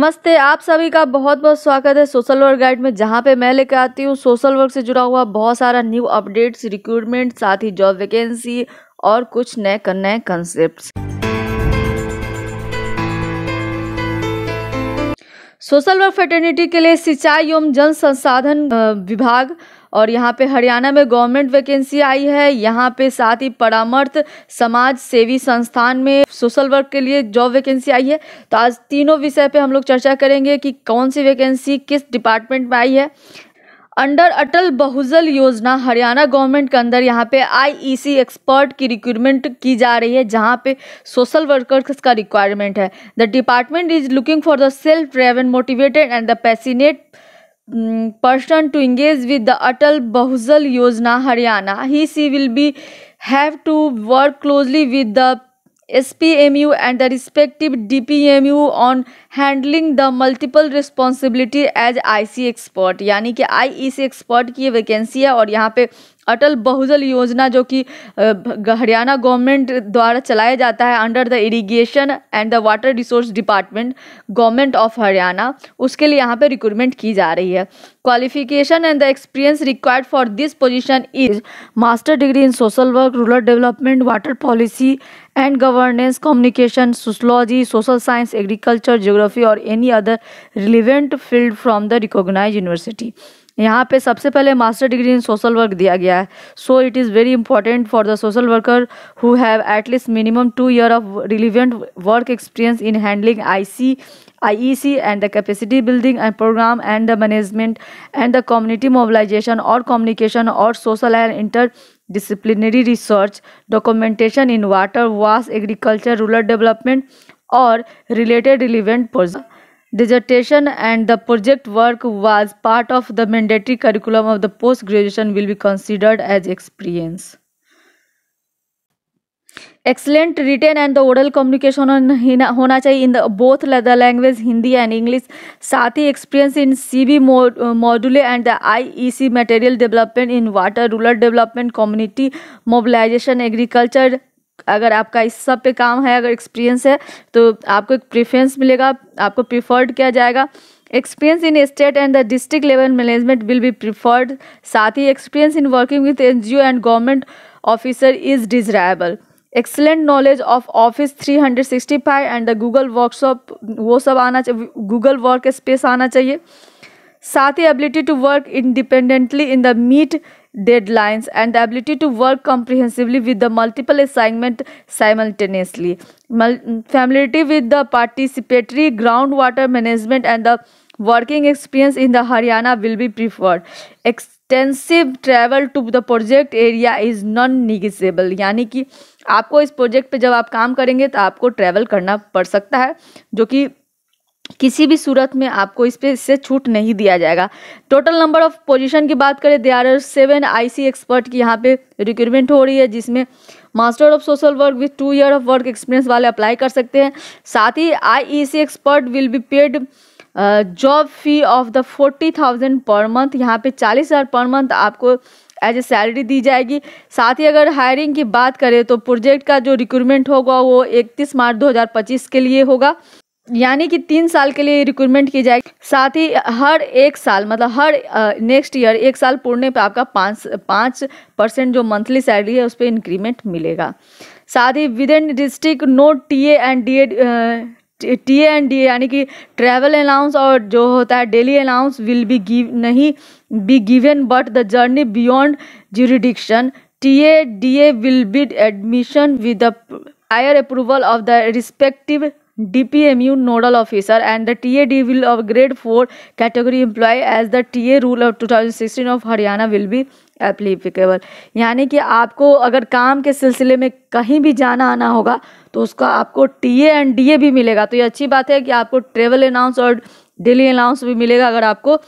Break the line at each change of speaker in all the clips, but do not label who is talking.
नमस्ते आप सभी का बहुत बहुत स्वागत है सोशल वर्क गाइड में जहां पे मैं लेकर आती हूं सोशल वर्क से जुड़ा हुआ बहुत सारा न्यू अपडेट्स रिक्रूटमेंट साथ ही जॉब वैकेंसी और कुछ नए नए कंसेप्ट सोशल वर्क फेटर्निटी के लिए सिंचाई एवं जन संसाधन विभाग और यहाँ पे हरियाणा में गवर्नमेंट वैकेंसी आई है यहाँ पे साथ ही परामर्थ समाज सेवी संस्थान में सोशल वर्क के लिए जॉब वैकेंसी आई है तो आज तीनों विषय पे हम लोग चर्चा करेंगे कि कौन सी वैकेंसी किस डिपार्टमेंट में आई है अंडर अटल बहुजल योजना हरियाणा गवर्नमेंट के अंदर यहाँ पे आईईसी एक्सपर्ट e की रिक्रूटमेंट की जा रही है जहाँ पे सोशल वर्कर्स का रिक्वायरमेंट है the department is looking for the self driven motivated and the passionate person to engage with the atal bahujal yojana haryana he she will be have to work closely with the SPMU and the respective DPMU on handling the multiple responsibility as IC expert यानी कि आई ई सी expert की vacancy है और यहाँ पे अटल बहुजल योजना जो कि हरियाणा गवर्नमेंट द्वारा चलाया जाता है under the irrigation and the water resource department government of Haryana उसके लिए यहाँ पे रिक्रूटमेंट की जा रही है qualification and the experience required for this position is master degree in social work rural development water policy and governance communication sociology social science agriculture geography और any other relevant field from the recognise university यहाँ पे सबसे पहले master degree in social work दिया गया है so it is very important for the social worker who have at least minimum two year of relevant work experience in handling IC IEC and the capacity building and programme and the management and the community mobilisation और communication और social and interdisciplinary research documentation in water वास agriculture rural development और related relevant person dissertation and the project work was part of the mandatory curriculum of the post graduation will be considered as experience excellent written and the oral communication on होना चाहिए in the both the language Hindi and English. Sathi experience in CB uh, module and the IEC material development in water rural development community mobilization agriculture अगर आपका इस सब पे काम है अगर एक्सपीरियंस है तो आपको एक प्रेफरेंस मिलेगा आपको प्रिफर्ड किया जाएगा experience in state and the district level management will be preferred साथ ही experience in working with N G O and government officer is desirable excellent knowledge of office 365 and the Google workshop वो सब आना चाहिए Google work space आना चाहिए साथ ही ability to work independently in the meet deadlines and the ability to work comprehensively with the multiple assignment simultaneously Mul familiarity with the participatory groundwater management and the working experience in the haryana will be preferred extensive travel to the project area is non negotiable यानी कि आपको इस project पे जब आप काम करेंगे तो आपको ट्रैवल करना पड़ सकता है जो कि किसी भी सूरत में आपको इस पे इससे छूट नहीं दिया जाएगा टोटल नंबर ऑफ पोजीशन की बात करें they are seven I expert की यहाँ पे रिक्रूटमेंट हो रही है जिसमें master of social work with two year of work experience वाले अप्लाई कर सकते हैं साथ ही I expert will be paid job fee of the forty thousand per month यहाँ पे चालीस हज़ार पर मंथ आपको एज ए सैलरी दी जाएगी साथ ही अगर हायरिंग की बात करें तो प्रोजेक्ट का जो रिक्रूटमेंट होगा वो इकतीस मार्च 2025 के लिए होगा यानी कि तीन साल के लिए रिक्रूटमेंट की जाएगी साथ ही हर एक साल मतलब हर नेक्स्ट ईयर एक साल पूर्णे पर आपका पाँच पाँच परसेंट जो मंथली सैलरी है उस पर इंक्रीमेंट मिलेगा साथ ही within district no T and D T and D A यानी कि ट्रैवल अलाउंस और जो होता है daily allowance will be give नहीं be given but the journey beyond jurisdiction T A D A will be admission with the prior approval of the respective DPMU nodal officer and the TAD will of grade 4 category employee as the TA rule of 2016 of Haryana will be applicable यानी कि आपको अगर काम के सिलसिले में कहीं भी जाना आना होगा तो उसका आपको टीए एंड डीए भी मिलेगा तो ये अच्छी बात है कि आपको ट्रेवल अलाउंस और डेली अलाउंस भी मिलेगा अगर आपको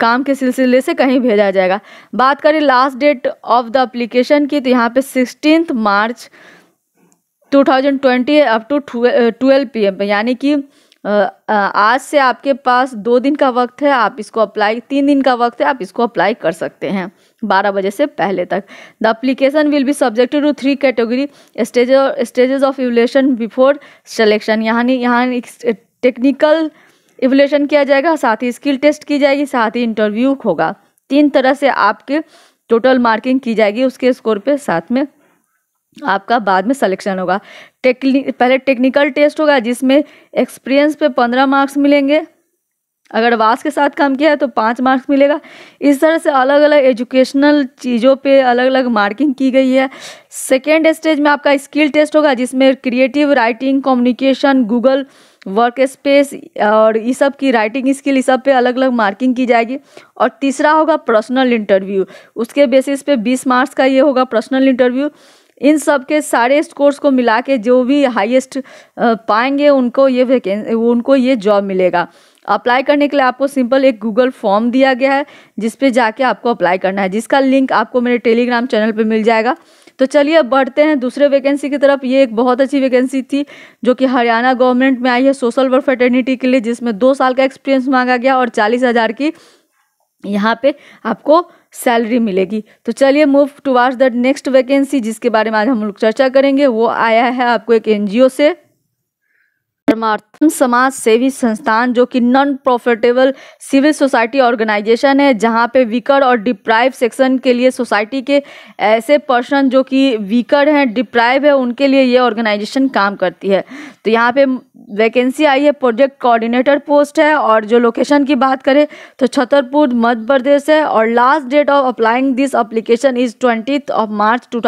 काम के सिलसिले से कहीं भेजा जाएगा बात करें last date of the application की तो यहाँ पे sixteen March two thousand twenty up to twelve P M यानी कि uh, uh, आज से आपके पास दो दिन का वक्त है आप इसको अप्लाई तीन दिन का वक्त है आप इसको अप्लाई कर सकते हैं बारह बजे से पहले तक the application will be subjected to three category stage stages of evaluation before selection यानी यहाँ टेक्निकल इवलेशन किया जाएगा साथ ही स्किल टेस्ट की जाएगी साथ ही इंटरव्यू होगा तीन तरह से आपके टोटल मार्किंग की जाएगी उसके स्कोर पे साथ में आपका बाद में सिलेक्शन होगा टेक्नी पहले टेक्निकल टेस्ट होगा जिसमें एक्सपीरियंस पे पंद्रह मार्क्स मिलेंगे अगर वास के साथ काम किया है तो पाँच मार्क्स मिलेगा इस तरह से अलग अलग एजुकेशनल चीज़ों पे अलग अलग मार्किंग की गई है सेकेंड स्टेज में आपका स्किल टेस्ट होगा जिसमें creative writing communication Google workspace और ये सब की राइटिंग स्किल इस सब पे अलग अलग मार्किंग की जाएगी और तीसरा होगा पर्सनल इंटरव्यू उसके बेसिस पे 20 मार्क्स का ये होगा पर्सनल इंटरव्यू इन सब के सारे स्कोर्स को मिला के जो भी हाईएस्ट पाएंगे उनको ये उनको ये जॉब मिलेगा अप्लाई करने के लिए आपको सिंपल एक गूगल फॉर्म दिया गया है जिस पे जाके आपको अप्लाई करना है जिसका लिंक आपको मेरे टेलीग्राम चैनल पे मिल जाएगा तो चलिए अब बढ़ते हैं दूसरे वैकेंसी की तरफ ये एक बहुत अच्छी वैकेंसी थी जो कि हरियाणा गवर्नमेंट में आई है सोशल वर्क फर्टर्निटी के लिए जिसमें दो साल का एक्सपीरियंस मांगा गया और चालीस हज़ार की यहाँ पे आपको सैलरी मिलेगी तो चलिए move toward the next vacancy जिसके बारे में आज हम लोग चर्चा करेंगे वो आया है आपको एक एनजीओ से परमार्थम समाज सेवी संस्थान जो कि non profitable civil society organisation है जहाँ पे वीकर और डिप्राइव सेक्शन के लिए सोसाइटी के ऐसे पर्सन जो कि वीकर हैं डिप्राइव है उनके लिए ये ऑर्गेनाइजेशन काम करती है तो यहाँ पे वैकेंसी आई है प्रोजेक्ट कोऑर्डिनेटर पोस्ट है और जो लोकेशन की बात करें तो छतरपुर मध्य प्रदेश है और last date of applying this application is twenty of March two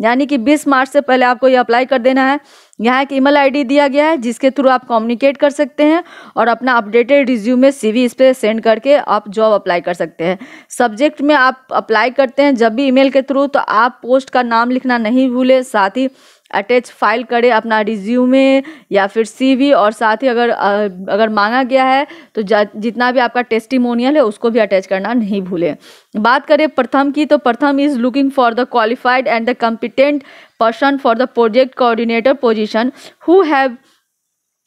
यानी कि बीस मार्च से पहले आपको ये अप्लाई कर देना है यहाँ एक ईमेल आईडी दिया गया है जिसके थ्रू आप कम्युनिकेट कर सकते हैं और अपना अपडेटेड रिज्यूमे सीवी इस पर सेंड करके आप जॉब अप्लाई कर सकते हैं सब्जेक्ट में आप अप्लाई करते हैं जब भी ईमेल के थ्रू तो आप पोस्ट का नाम लिखना नहीं भूलें साथ ही अटैच फाइल करें अपना रिज्यूमे या फिर सीवी और साथ ही अगर अगर मांगा गया है तो जितना भी आपका टेस्टिमोनियल है उसको भी अटैच करना नहीं भूलें बात करें प्रथम की तो Pratham is looking for the qualified and the competent person for the project coordinator position who have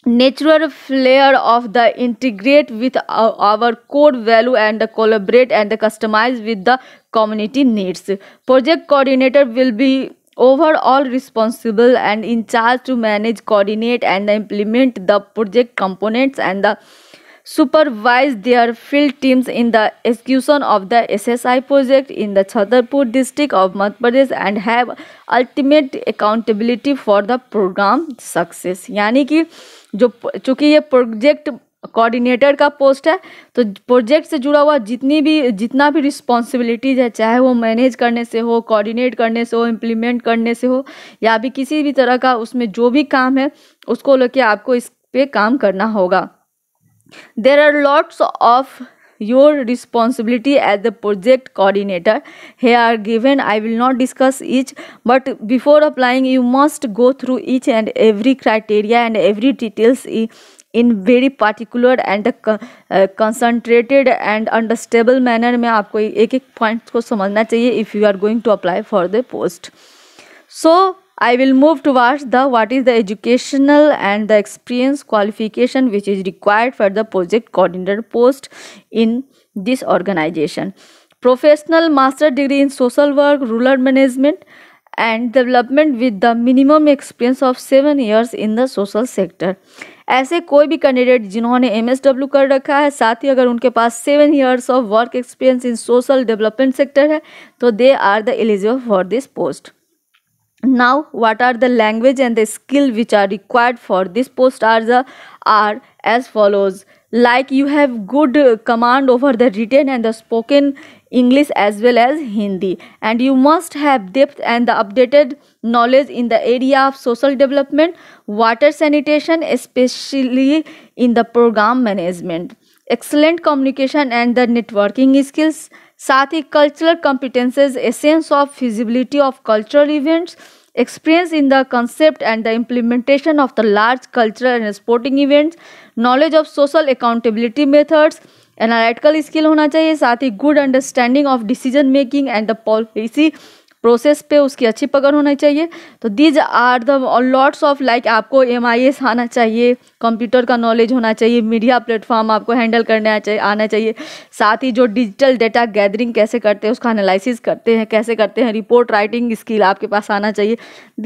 natural flair of the integrate with our core value and the collaborate and the customise with the community needs project coordinator will be overall responsible and in charge to manage coordinate and implement the project components and the supervise their field teams in the execution of the SSI project in the Chhatarpur district of Madhya Pradesh and have ultimate accountability for the program success यानी कि जो चूँकि ये project coordinator का post है तो project से जुड़ा हुआ जितनी भी जितना भी रिस्पॉन्सिबिलिटीज है चाहे वो मैनेज करने से हो कोऑर्डिनेट करने से हो इम्प्लीमेंट करने से हो या भी किसी भी तरह का उसमें जो भी काम है उसको लेके आपको इस पे काम करना होगा there are lots of your responsibility as the project coordinator he are given I will not discuss each but before applying you must go through each and every criteria and every details in very particular and concentrated and understandable manner में आपको एक एक point को समझना चाहिए if you are going to apply for the post so I will move towards the what is the educational and the experience qualification which is required for the project coordinator post in this organisation professional master degree in social work rural management and development with the minimum experience of seven years in the social sector ऐसे कोई भी candidate जिन्होंने M कर रखा है साथ ही अगर उनके पास seven years of work experience in social development sector है तो they are the eligible for this post now what are the language and the skill which are required for this post are the are as follows like you have good command over the written and the spoken English as well as Hindi and you must have depth and the updated knowledge in the area of social development, water sanitation especially in the program management. Excellent communication and the networking skills sathi cultural competences, essence of feasibility of cultural events, experience in the concept and the implementation of the large cultural and sporting events, knowledge of social accountability methods, analytical skill होना चाहिए साथ ही good understanding of decision making and the policy process पे उसकी अच्छी पकड़ होनी चाहिए तो these are the lots of like आपको एम आई एस आना चाहिए कंप्यूटर का नॉलेज होना चाहिए मीडिया प्लेटफॉर्म आपको हैंडल करने चाहिए आना चाहिए साथ ही जो डिजिटल डेटा गैदरिंग कैसे करते हैं उसका एनालिसिस करते हैं कैसे करते हैं रिपोर्ट राइटिंग स्किल आपके पास आना चाहिए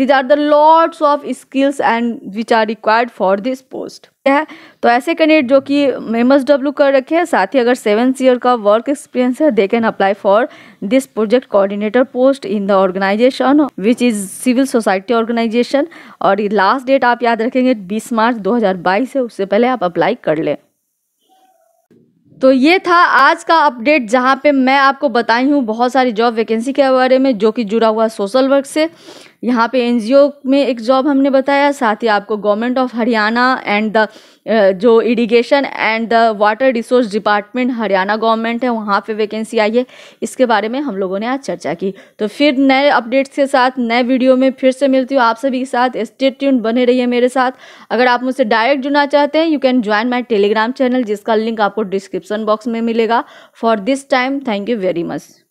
these are the lots of skills and which are required for this post है तो ऐसे कैंडिडेट जो कि एम एस डब्ल्यू कर रखे हैं साथ ही अगर सेवन ईयर का वर्क एक्सपीरियंस है they can apply for this project coordinator post in the organisation which is civil society organisation और लास्ट डेट आप याद रखेंगे बीस मार्च 2022 है उससे पहले आप अप्लाई कर लें तो ये था आज का अपडेट जहाँ पे मैं आपको बताई हूँ बहुत सारी जॉब वैकेंसी के बारे में जो कि जुड़ा हुआ सोशल वर्क से यहाँ पे एनजीओ में एक जॉब हमने बताया साथ ही आपको government of Haryana and the जो irrigation and the water resource department Haryana government है वहाँ पे वैकेंसी आई है इसके बारे में हम लोगों ने आज चर्चा की तो फिर नए अपडेट्स के साथ नए वीडियो में फिर से मिलती हूँ आप सभी के साथ स्टे ट्यून बने रहिए मेरे साथ अगर आप मुझसे डायरेक्ट जुड़ना चाहते हैं you can join my Telegram channel जिसका लिंक आपको डिस्क्रिप्शन बॉक्स में मिलेगा for this time thank you very much